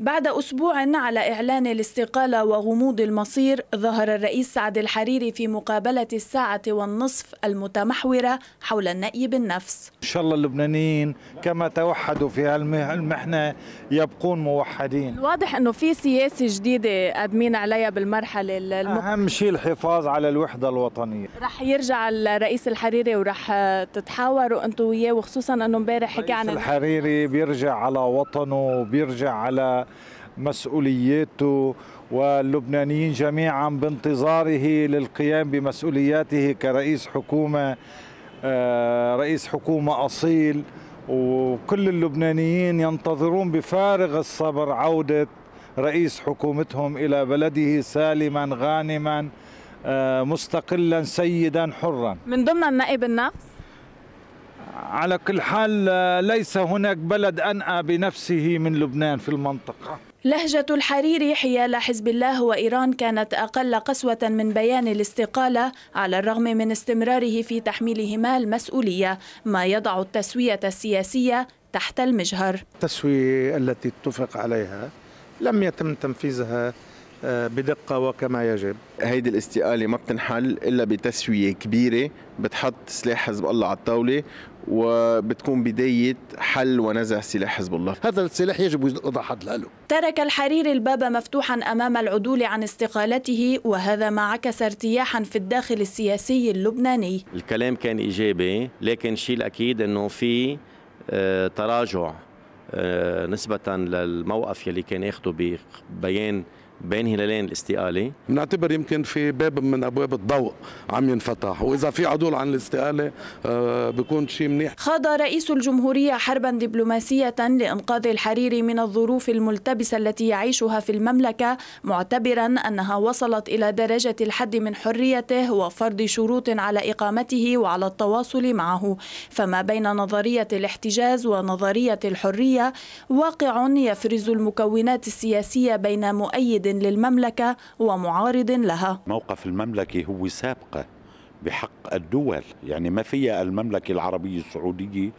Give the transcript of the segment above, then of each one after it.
بعد أسبوع على إعلان الاستقالة وغموض المصير ظهر الرئيس سعد الحريري في مقابلة الساعة والنصف المتمحورة حول النأي بالنفس إن شاء الله اللبنانيين كما توحدوا في المحنة يبقون موحدين واضح أنه في سياسة جديدة قادمين عليها بالمرحلة الم... أهم شيء الحفاظ على الوحدة الوطنية رح يرجع الرئيس الحريري ورح تتحاوروا أنتوا وياه وخصوصا أنه مبارح حكى عن الحريري بيرجع على وطنه وبيرجع على مسؤولياته واللبنانيين جميعا بانتظاره للقيام بمسؤولياته كرئيس حكومة آه، رئيس حكومة أصيل وكل اللبنانيين ينتظرون بفارغ الصبر عودة رئيس حكومتهم إلى بلده سالما غانما آه، مستقلا سيدا حرا من ضمن النائب النفس على كل حال آه، ليس هناك بلد أنأى بنفسه من لبنان في المنطقة لهجة الحريري حيال حزب الله وإيران كانت أقل قسوة من بيان الاستقالة على الرغم من استمراره في تحميلهما المسؤولية ما يضع التسوية السياسية تحت المجهر التسوية التي اتفق عليها لم يتم تنفيذها بدقة وكما يجب هيدي الاستقالة ما بتنحل إلا بتسوية كبيرة بتحط سلاح حزب الله على الطاولة وبتكون بداية حل ونزع سلاح حزب الله هذا السلاح يجب وضع حد له ترك الحريري الباب مفتوحا أمام العدول عن استقالته وهذا ما عكس ارتياحا في الداخل السياسي اللبناني الكلام كان إيجابي لكن شيء الأكيد أنه في آه، تراجع آه، نسبة للموقف يلي كان ياخده ببيان بين هلالين الاستقاله بنعتبر يمكن في باب من ابواب الضوء عم ينفتح واذا في عدول عن الاستقاله آه، بيكون شيء منيح خاض رئيس الجمهوريه حربا دبلوماسيه لانقاذ الحريري من الظروف الملتبسه التي يعيشها في المملكه معتبرا انها وصلت الى درجه الحد من حريته وفرض شروط على اقامته وعلى التواصل معه فما بين نظريه الاحتجاز ونظريه الحريه واقع يفرز المكونات السياسيه بين مؤيد للمملكة ومعارض لها موقف المملكة هو سابقة بحق الدول يعني ما فيها المملكة العربية السعودية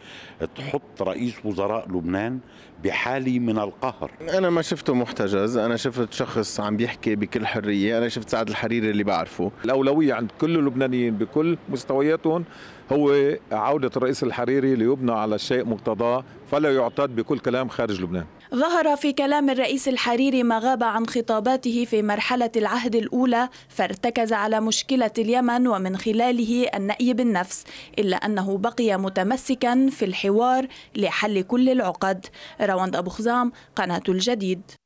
تحط رئيس وزراء لبنان بحالي من القهر أنا ما شفته محتجز أنا شفت شخص عم بيحكي بكل حرية أنا شفت سعد الحريري اللي بعرفه الأولوية عند كل اللبنانيين بكل مستوياتهم هو عودة الرئيس الحريري ليبنى على الشيء مقتضاه فلا يعتد بكل كلام خارج لبنان ظهر في كلام الرئيس الحريري ما غاب عن خطاباته في مرحلة العهد الأولى فارتكز على مشكلة اليمن ومن خلال خلاله النأي بالنفس إلا أنه بقي متمسكا في الحوار لحل كل العقد رواند أبو خزام قناة الجديد